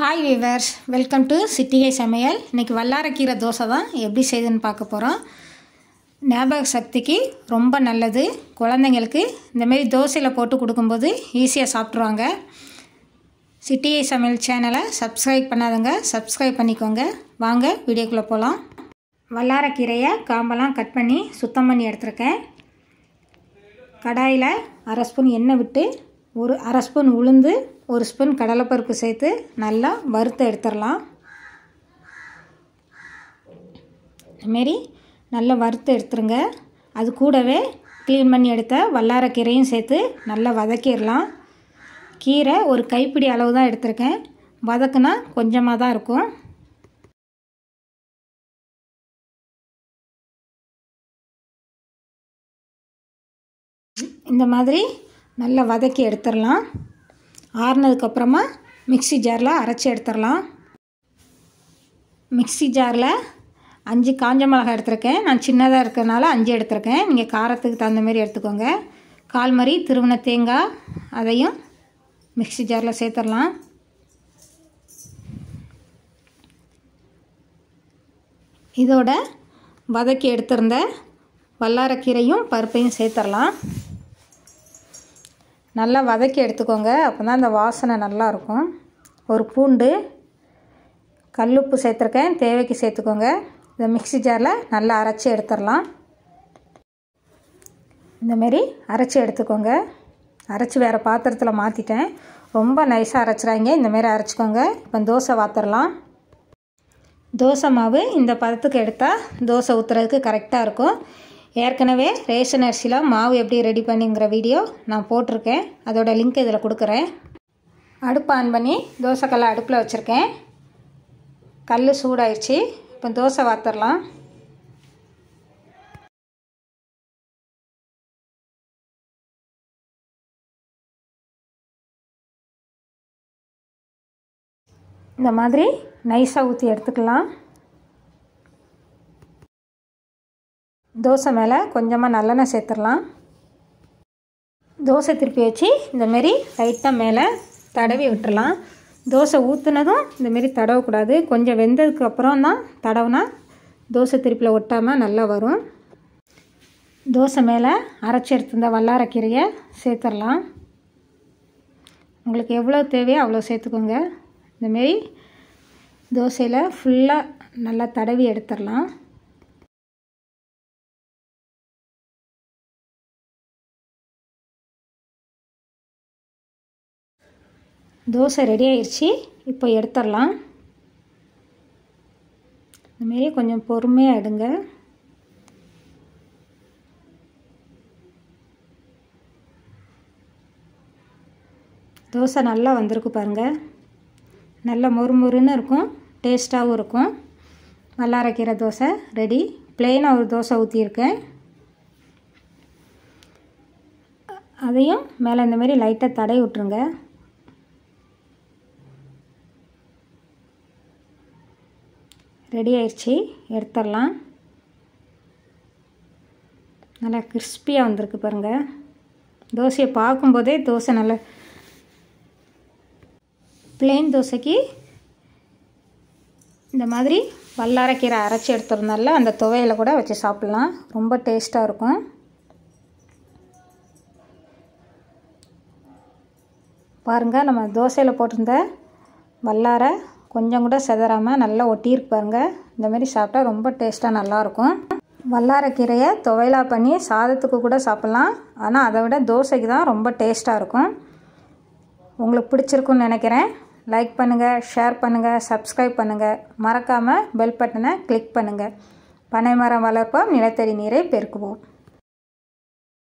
hi viewers welcome to சிட்டிகை சமையல் இன்றைக்கி வல்லாரக்கீரை தோசை தான் எப்படி செய்துன்னு பார்க்க போகிறோம் ஞாபக சக்திக்கு ரொம்ப நல்லது குழந்தைங்களுக்கு இந்தமாரி தோசையில் போட்டு கொடுக்கும்போது ஈஸியாக சாப்பிட்ருவாங்க சிட்டிகை சமையல் சேனலை சப்ஸ்கிரைப் பண்ணாதவங்க சப்ஸ்கிரைப் பண்ணிக்கோங்க வாங்க வீடியோக்குள்ளே போகலாம் வல்லாரக்கீரையை காம்பெல்லாம் கட் பண்ணி சுத்தம் பண்ணி எடுத்துருக்கேன் கடாயில் அரை ஸ்பூன் எண்ணெய் விட்டு ஒரு அரை ஸ்பூன் உளுந்து ஒரு ஸ்பூன் கடலைப்பருப்பு சேர்த்து நல்லா வறுத்து எடுத்துடலாம் மாரி நல்லா வறுத்து எடுத்துருங்க அது கூடவே க்ளீன் பண்ணி எடுத்த வல்லாரக்கீரையும் சேர்த்து நல்லா வதக்கிடலாம் கீரை ஒரு கைப்பிடி அளவு தான் எடுத்திருக்கேன் வதக்குனா கொஞ்சமாக தான் இருக்கும் இந்த மாதிரி நல்லா வதக்கி எடுத்துடலாம் ஆறுனதுக்கப்புறமா மிக்சி ஜாரில் அரைச்சி எடுத்துடலாம் மிக்சி ஜாரில் அஞ்சு காஞ்ச மிளகா எடுத்திருக்கேன் நான் சின்னதாக இருக்கிறனால அஞ்சு எடுத்திருக்கேன் நீங்கள் காரத்துக்கு தகுந்த மாதிரி எடுத்துக்கோங்க கால் மாதிரி திருவண தேங்காய் அதையும் மிக்சி ஜாரில் சேர்த்துடலாம் இதோட வதக்கி எடுத்திருந்த வல்லாரக்கீரையும் பருப்பையும் சேர்த்துடலாம் நல்லா வதக்கி எடுத்துக்கோங்க அப்போ தான் அந்த வாசனை நல்லாயிருக்கும் ஒரு பூண்டு கல்லுப்பு சேர்த்துருக்கேன் தேவைக்கு சேர்த்துக்கோங்க இதை மிக்சி ஜாரில் நல்லா அரைச்சி எடுத்துடலாம் இந்தமாரி அரைச்சி எடுத்துக்கோங்க அரைச்சி வேறு பாத்திரத்தில் மாற்றிட்டேன் ரொம்ப நைஸாக அரைச்சிடாங்க இந்தமாரி அரைச்சிக்கோங்க இப்போ தோசை வாத்திரலாம் தோசை மாவு இந்த பதத்துக்கு எடுத்தால் தோசை ஊற்றுறதுக்கு கரெக்டாக இருக்கும் ஏற்கனவே ரேஷன் அரிசியில் மாவு எப்படி ரெடி பண்ணிங்கிற வீடியோ நான் போட்டிருக்கேன் அதோட லிங்க் இதில் கொடுக்குறேன் அடுப்பு ஆன் பண்ணி தோசைக்கல்லை அடுப்பில் வச்சுருக்கேன் கல் சூடாயிடுச்சு இப்போ தோசை வாத்திரலாம் இந்த மாதிரி நைஸாக ஊற்றி எடுத்துக்கலாம் தோசை மேலே கொஞ்சமாக நல்லெண்ணெய் சேர்த்துடலாம் தோசை திருப்பி வச்சு இந்தமாரி லைட்டாக மேலே தடவி விட்டுடலாம் தோசை ஊற்றுனதும் இந்தமாரி தடவக்கூடாது கொஞ்சம் வெந்ததுக்கு அப்புறம் தான் தடவுனா தோசை திருப்பியில் ஒட்டாமல் நல்லா வரும் தோசை மேலே அரைச்சி எடுத்திருந்த வல்லாரக்கீரையை சேர்த்துடலாம் உங்களுக்கு எவ்வளோ தேவையோ அவ்வளோ சேர்த்துக்கோங்க இந்தமாரி தோசையில் ஃபுல்லாக நல்லா தடவி எடுத்துடலாம் தோசை ரெடி ஆயிடுச்சு இப்போ எடுத்துடலாம் இந்தமாரி கொஞ்சம் பொறுமையாக எடுங்க தோசை நல்லா வந்திருக்கு பாருங்கள் நல்லா மொறுமொறுன்னு இருக்கும் டேஸ்ட்டாகவும் இருக்கும் வல்லாரக்கீரை தோசை ரெடி பிளெயினாக ஒரு தோசை ஊற்றியிருக்கேன் அதையும் மேலே இந்தமாரி லைட்டாக தடை விட்ருங்க ரெடி ஆயிடுச்சு எடுத்துடலாம் நல்லா கிறிஸ்பியாக வந்திருக்கு பாருங்கள் தோசையை பார்க்கும்போதே தோசை நல்லா பிளெயின் தோசைக்கு இந்த மாதிரி வல்லாரக்கீரை அரைச்சி எடுத்துருந்தால அந்த துவையில் கூட வச்சு சாப்பிட்லாம் ரொம்ப டேஸ்ட்டாக இருக்கும் பாருங்கள் நம்ம தோசையில் போட்டிருந்த வல்லாரை கொஞ்சம் கூட செதறாமல் நல்லா ஒட்டியிருக்கு பாருங்கள் இந்தமாரி சாப்பிட்டா ரொம்ப டேஸ்ட்டாக நல்லாயிருக்கும் வல்லாரக்கீரையை துவையலா பண்ணி சாதத்துக்கு கூட சாப்பிட்லாம் ஆனால் அதை விட தோசைக்கு தான் ரொம்ப டேஸ்ட்டாக இருக்கும் உங்களுக்கு பிடிச்சிருக்குன்னு நினைக்கிறேன் லைக் பண்ணுங்கள் ஷேர் பண்ணுங்கள் சப்ஸ்கிரைப் பண்ணுங்கள் மறக்காமல் பெல் பட்டனை கிளிக் பண்ணுங்கள் பனைமரம் வளர்ப்போம் நிலத்தடி நீரை பெருக்குவோம்